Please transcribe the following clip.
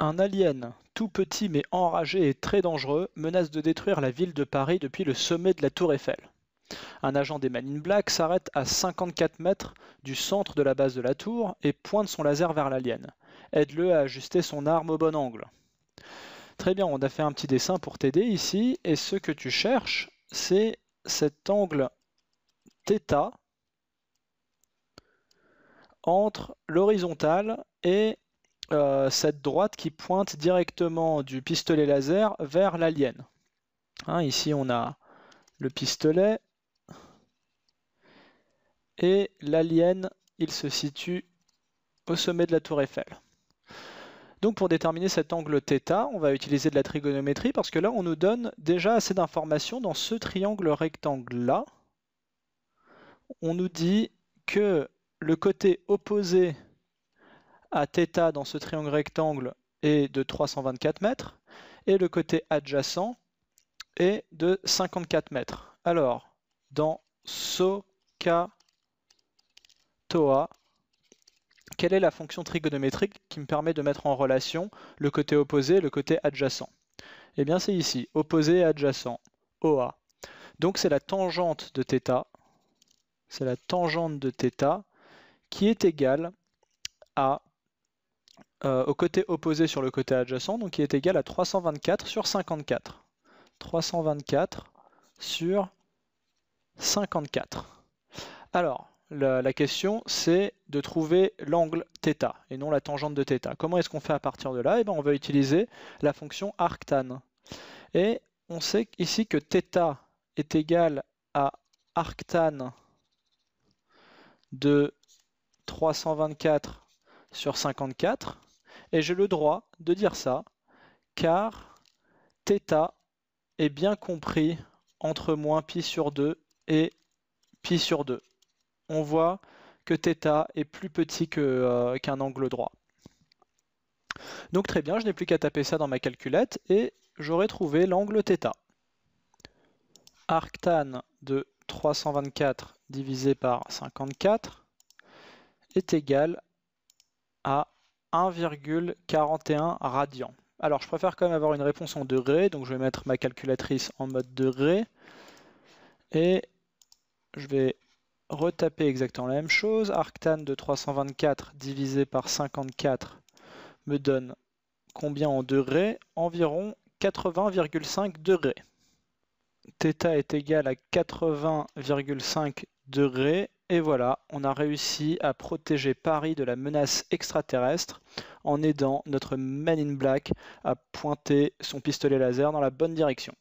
Un alien, tout petit mais enragé et très dangereux, menace de détruire la ville de Paris depuis le sommet de la Tour Eiffel. Un agent des manines Black s'arrête à 54 mètres du centre de la base de la tour et pointe son laser vers l'alien. Aide-le à ajuster son arme au bon angle. Très bien, on a fait un petit dessin pour t'aider ici, et ce que tu cherches, c'est cet angle θ entre l'horizontale et euh, cette droite qui pointe directement du pistolet laser vers l'alien. Hein, ici, on a le pistolet et l'alien, il se situe au sommet de la tour Eiffel. Donc pour déterminer cet angle θ, on va utiliser de la trigonométrie parce que là, on nous donne déjà assez d'informations dans ce triangle rectangle-là. On nous dit que le côté opposé à θ dans ce triangle rectangle est de 324 mètres et le côté adjacent est de 54 mètres. Alors, dans TOA, quelle est la fonction trigonométrique qui me permet de mettre en relation le côté opposé et le côté adjacent Eh bien, c'est ici, opposé et adjacent, OA. Donc, c'est la tangente de θ, c'est la tangente de θ qui est égale à euh, au côté opposé sur le côté adjacent, donc qui est égal à 324 sur 54. 324 sur 54. Alors, la, question, c'est de trouver l'angle θ et non la tangente de θ. Comment est-ce qu'on fait à partir de là eh bien, on va utiliser la fonction arctan. Et on sait ici que θ est égal à arctan de 324 sur 54 et j'ai le droit de dire ça, car θ est bien compris entre moins π sur 2 et π sur 2. On voit que θ est plus petit euh, qu'un angle droit. Donc très bien, je n'ai plus qu'à taper ça dans ma calculette et j'aurai trouvé l'angle θ. Arctan de 324 divisé par 54 est égal à 1,41 radian. Alors je préfère quand même avoir une réponse en degrés, donc je vais mettre ma calculatrice en mode degré. Et je vais retaper exactement la même chose. Arctane de 324 divisé par 54 me donne combien en degrés Environ 80,5 degrés. Theta est égal à 80,5 degrés et voilà, on a réussi à protéger Paris de la menace extraterrestre en aidant notre Man in Black à pointer son pistolet laser dans la bonne direction.